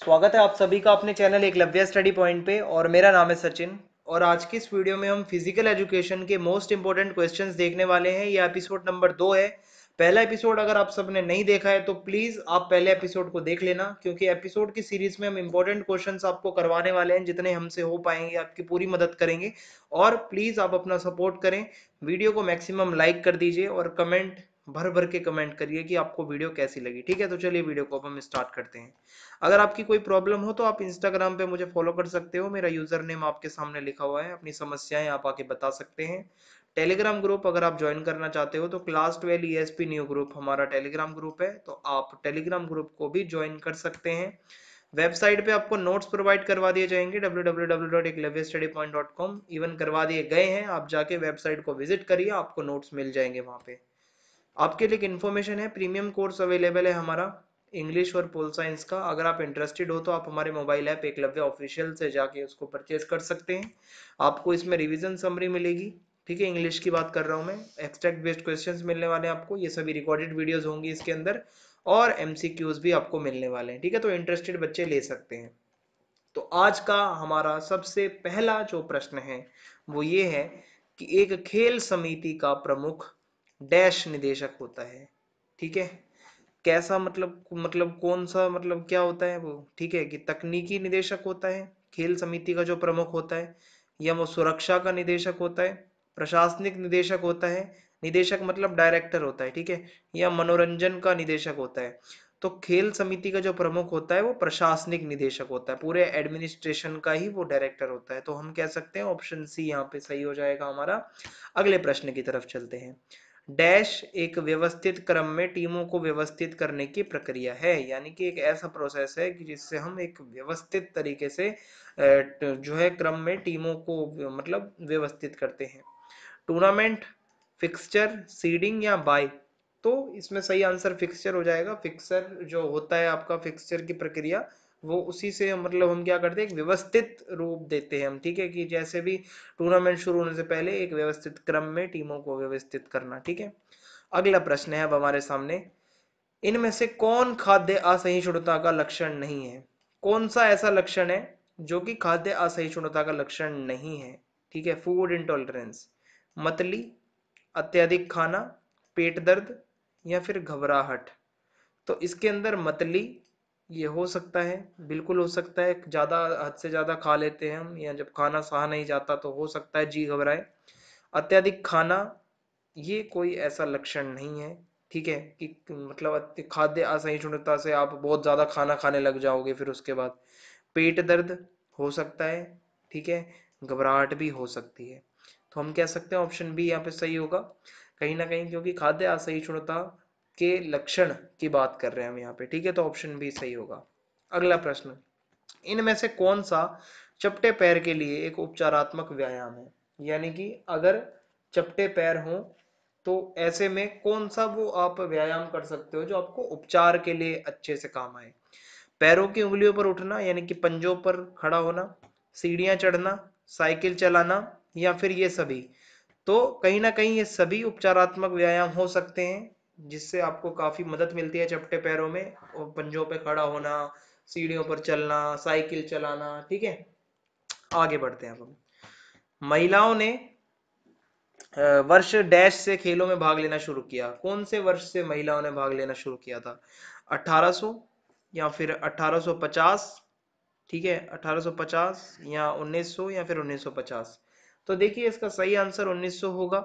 स्वागत है आप सभी का अपने चैनल एक लव्या स्टडी पॉइंट पे और मेरा नाम है सचिन और आज की इस वीडियो में हम फिजिकल एजुकेशन के मोस्ट इंपॉर्टेंट क्वेश्चंस देखने वाले हैं यह एपिसोड नंबर दो है पहला एपिसोड अगर आप सबने नहीं देखा है तो प्लीज़ आप पहले एपिसोड को देख लेना क्योंकि एपिसोड की सीरीज में हम इंपॉर्टेंट क्वेश्चन आपको करवाने वाले हैं जितने हमसे हो पाएंगे आपकी पूरी मदद करेंगे और प्लीज़ आप अपना सपोर्ट करें वीडियो को मैक्सिमम लाइक कर दीजिए और कमेंट भर भर के कमेंट करिए कि आपको वीडियो कैसी लगी ठीक है तो चलिए वीडियो को अब हम स्टार्ट करते हैं अगर आपकी कोई प्रॉब्लम हो तो आप इंस्टाग्राम पे मुझे फॉलो कर सकते हो मेरा यूजर नेम आपके सामने लिखा हुआ है अपनी समस्याएं आप आके बता सकते हैं टेलीग्राम ग्रुप अगर आप ज्वाइन करना चाहते हो तो class twelve E S new group हमारा टेलीग्राम ग्रुप है तो आप टेलीग्राम ग्रुप को भी ज्वाइन कर सकते हैं वेबसाइट पे आपको नोट्स प्रोवाइड करवा दिए जाएंगे कॉम इवन करवा दिए गए हैं आप जाके वेबसाइट को विजिट करिए आपको नोट्स मिल जाएंगे वहाँ पे आपके लिए एक इन्फॉर्मेशन है प्रीमियम कोर्स अवेलेबल है हमारा इंग्लिश और पोल साइंस का अगर आप इंटरेस्टेड हो तो आप हमारे मोबाइल ऐप एकलव्य ऑफिशियल से जाके उसको परचेज कर सकते हैं आपको इसमें रिविजन समरी मिलेगी ठीक है इंग्लिश की बात कर रहा हूँ मैं एक्सट्रैक्ट बेस्ड क्वेश्चन मिलने वाले हैं आपको ये सभी रिकॉर्डेड वीडियोज होंगी इसके अंदर और एम भी आपको मिलने वाले हैं ठीक है तो इंटरेस्टेड बच्चे ले सकते हैं तो आज का हमारा सबसे पहला जो प्रश्न है वो ये है कि एक खेल समिति का प्रमुख डैश निदेशक होता है ठीक है कैसा मतलब मतलब कौन सा मतलब क्या होता है वो ठीक है कि तकनीकी निदेशक होता है खेल समिति का जो प्रमुख होता है या वो सुरक्षा का निदेशक होता है प्रशासनिक निदेशक होता है निदेशक मतलब डायरेक्टर होता है ठीक है या मनोरंजन का निदेशक होता है तो खेल समिति का जो प्रमुख होता है वो प्रशासनिक निदेशक होता है पूरे एडमिनिस्ट्रेशन का ही वो डायरेक्टर होता है तो हम कह सकते हैं ऑप्शन सी यहाँ पे सही हो जाएगा हमारा अगले प्रश्न की तरफ चलते हैं डैश एक व्यवस्थित क्रम में टीमों को व्यवस्थित करने की प्रक्रिया है यानी कि एक ऐसा प्रोसेस है कि जिससे हम एक व्यवस्थित तरीके से जो है क्रम में टीमों को मतलब व्यवस्थित करते हैं टूर्नामेंट फिक्सचर सीडिंग या बाय तो इसमें सही आंसर फिक्सचर हो जाएगा फिक्सर जो होता है आपका फिक्सचर की प्रक्रिया वो उसी से मतलब हम क्या करते हैं एक व्यवस्थित रूप देते हैं हम ठीक है कि जैसे भी टूर्नामेंट शुरू होने से पहले एक व्यवस्थित क्रम में टीमों को व्यवस्थित करना ठीक है अगला प्रश्न है अब हमारे सामने इनमें से कौन खाद्य असहिष्णुता का लक्षण नहीं है कौन सा ऐसा लक्षण है जो कि खाद्य असहिष्णुता का लक्षण नहीं है ठीक है फूड इंटॉलरेंस मतली अत्यधिक खाना पेट दर्द या फिर घबराहट तो इसके अंदर मतली ये हो सकता है बिल्कुल हो सकता है ज़्यादा हद से ज़्यादा खा लेते हैं हम या जब खाना सहा नहीं जाता तो हो सकता है जी घबराए अत्यधिक खाना ये कोई ऐसा लक्षण नहीं है ठीक है कि मतलब खाद्य असहिष्णुता से आप बहुत ज़्यादा खाना खाने लग जाओगे फिर उसके बाद पेट दर्द हो सकता है ठीक है घबराहट भी हो सकती है तो हम कह सकते हैं ऑप्शन बी यहाँ पे सही होगा कहीं ना कहीं क्योंकि खाद्य असहिष्णुता के लक्षण की बात कर रहे हैं हम यहाँ पे ठीक है तो ऑप्शन बी सही होगा अगला प्रश्न इनमें से कौन सा चपटे पैर के लिए एक उपचारात्मक व्यायाम है यानी कि अगर चपटे पैर हो तो ऐसे में कौन सा वो आप व्यायाम कर सकते हो जो आपको उपचार के लिए अच्छे से काम आए पैरों की उंगलियों पर उठना यानी कि पंजों पर खड़ा होना सीढ़ियां चढ़ना साइकिल चलाना या फिर ये सभी तो कहीं ना कहीं ये सभी उपचारात्मक व्यायाम हो सकते हैं जिससे आपको काफ़ी मदद मिलती है चपटे पैरों में और पंजों पे खड़ा होना सीढ़ियों पर चलना साइकिल चलाना ठीक है आगे बढ़ते हैं अब महिलाओं ने वर्ष डैश से खेलों में भाग लेना शुरू किया कौन से वर्ष से महिलाओं ने भाग लेना शुरू किया था 1800 या फिर 1850 ठीक है 1850 या 1900 या फिर 1950 तो देखिए इसका सही आंसर 1900 होगा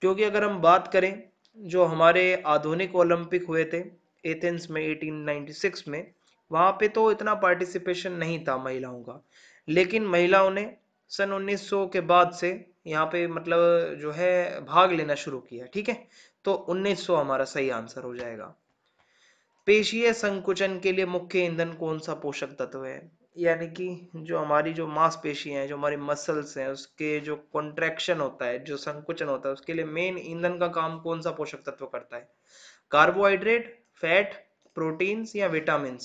क्योंकि अगर हम बात करें जो हमारे आधुनिक ओलंपिक हुए थे एथेंस में 1896 में वहाँ पे तो इतना पार्टिसिपेशन नहीं था महिलाओं का लेकिन महिलाओं ने सन 1900 के बाद से यहाँ पे मतलब जो है भाग लेना शुरू किया ठीक है तो 1900 हमारा सही आंसर हो जाएगा पेशीय संकुचन के लिए मुख्य ईंधन कौन सा पोषक तत्व है यानी कि जो हमारी जो मांसपेशी हैं जो हमारी मसल्स हैं उसके जो कॉन्ट्रैक्शन होता है जो संकुचन होता है उसके लिए मेन ईंधन का काम कौन सा पोषक तत्व करता है कार्बोहाइड्रेट फैट प्रोटीन्स या विटामिन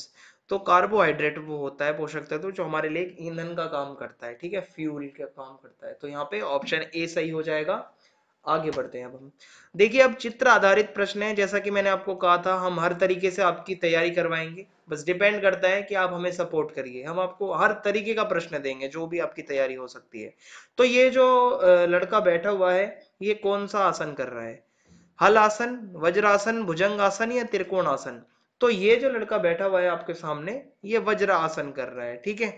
तो कार्बोहाइड्रेट वो होता है पोषक तत्व जो हमारे लिए ईंधन का काम करता है ठीक है फ्यूल का काम करता है तो यहाँ पे ऑप्शन ए सही हो जाएगा आगे बढ़ते हैं अब हम देखिए अब चित्र आधारित प्रश्न है जैसा कि मैंने आपको कहा था हम हर तरीके से आपकी तैयारी करवाएंगे बस डिपेंड करता है कि आप हमें सपोर्ट करिए हम आपको हर तरीके का प्रश्न देंगे जो भी आपकी तैयारी हो सकती है तो ये जो लड़का बैठा हुआ है ये कौन सा आसन कर रहा है हल आसन वज्रासन भुजंग आसन या त्रिकोण आसन तो ये जो लड़का बैठा हुआ है आपके सामने ये वज्र आसन कर रहा है ठीक है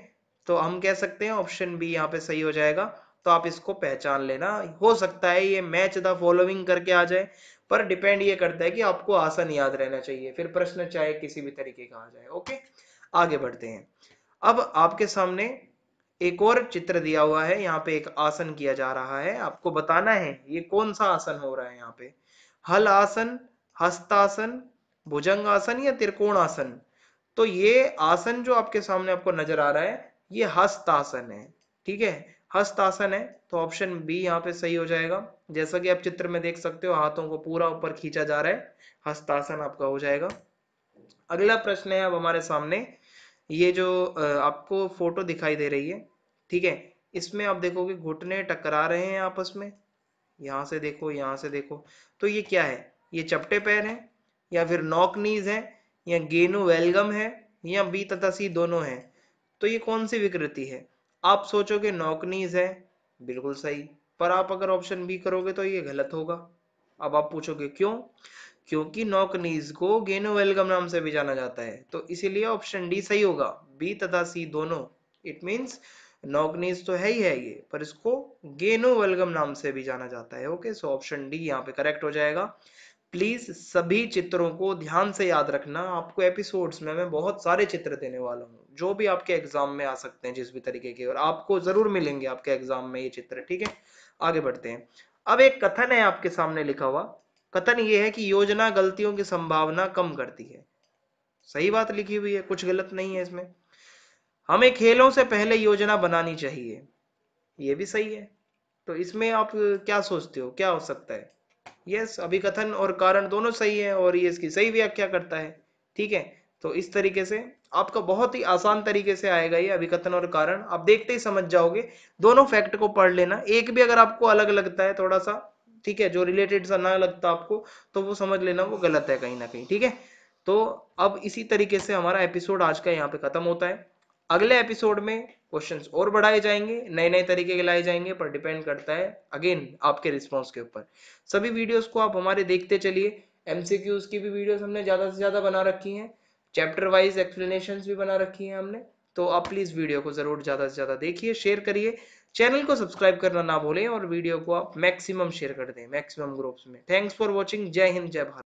तो हम कह सकते हैं ऑप्शन बी यहाँ पे सही हो जाएगा तो आप इसको पहचान लेना हो सकता है ये मैच द फॉलोइंग करके आ जाए पर डिपेंड ये करता है कि आपको आसन याद रहना चाहिए फिर प्रश्न चाहे किसी भी तरीके का आ जाए ओके आगे बढ़ते हैं अब आपके सामने एक और चित्र दिया हुआ है यहाँ पे एक आसन किया जा रहा है आपको बताना है ये कौन सा आसन हो रहा है यहाँ पे हल आसन हस्तासन भुजंग आसन या त्रिकोण आसन तो ये आसन जो आपके सामने आपको नजर आ रहा है ये हस्तासन है ठीक है हस्त आसन है तो ऑप्शन बी यहाँ पे सही हो जाएगा जैसा कि आप चित्र में देख सकते हो हाथों को पूरा ऊपर खींचा जा रहा है हस्तासन आपका हो जाएगा अगला प्रश्न है अब हमारे सामने ये जो आपको फोटो दिखाई दे रही है ठीक है इसमें आप देखोगे घुटने टकरा रहे हैं आपस में यहां से देखो यहाँ से देखो तो ये क्या है ये चपटे पैर हैं या फिर नॉक नीज है या गेनु वेलगम है या बी तथा सी दोनों है तो ये कौन सी विकृति है आप सोचोगे नॉकनीज है बिल्कुल सही पर आप अगर ऑप्शन बी करोगे तो ये गलत होगा अब आप पूछोगे क्यों क्योंकि नॉकनीज को गेनो वेलकम नाम से भी जाना जाता है तो इसीलिए ऑप्शन डी सही होगा बी तथा सी दोनों इट मीन्स नॉकनीज तो है ही है ये पर इसको गेनो वेलगम नाम से भी जाना जाता है ओके सो ऑप्शन डी यहाँ पे करेक्ट हो जाएगा प्लीज सभी चित्रों को ध्यान से याद रखना आपको एपिसोड्स में मैं बहुत सारे चित्र देने वाला हूँ जो भी आपके एग्जाम में आ सकते हैं जिस भी तरीके के और आपको जरूर मिलेंगे आपके एग्जाम में ये चित्र ठीक है आगे बढ़ते हैं अब एक कथन है आपके सामने लिखा हुआ कथन ये है कि योजना गलतियों की संभावना कम करती है सही बात लिखी हुई है कुछ गलत नहीं है इसमें हमें खेलों से पहले योजना बनानी चाहिए ये भी सही है तो इसमें आप क्या सोचते हो क्या हो सकता है यस अभिकथन और कारण दोनों सही है और ये इसकी सही व्याख्या करता है ठीक है तो इस तरीके से आपका बहुत ही आसान तरीके से आएगा ये अभिकथन और कारण आप देखते ही समझ जाओगे दोनों फैक्ट को पढ़ लेना एक भी अगर आपको अलग लगता है थोड़ा सा ठीक है जो रिलेटेड सा ना लगता आपको तो वो समझ लेना वो गलत है कहीं ना कहीं ठीक है तो अब इसी तरीके से हमारा एपिसोड आज का यहाँ पे खत्म होता है अगले एपिसोड में क्वेश्चंस और बढ़ाए जाएंगे नए नए तरीके के लाए जाएंगे पर डिपेंड करता है अगेन आपके रिस्पॉन्स के ऊपर सभी वीडियोस को आप हमारे देखते चलिए एमसीक्यूज की भी वीडियोस हमने ज़्यादा से ज़्यादा बना रखी हैं चैप्टर वाइज एक्सप्लेनेशन भी बना रखी हैं हमने तो आप प्लीज़ वीडियो को ज़रूर ज़्यादा से ज़्यादा देखिए शेयर करिए चैनल को सब्सक्राइब करना ना भूलें और वीडियो को आप मैक्सिमम शेयर कर दें मैक्सिमम ग्रुप्स में थैंक्स फॉर वॉचिंग जय हिंद जय भारत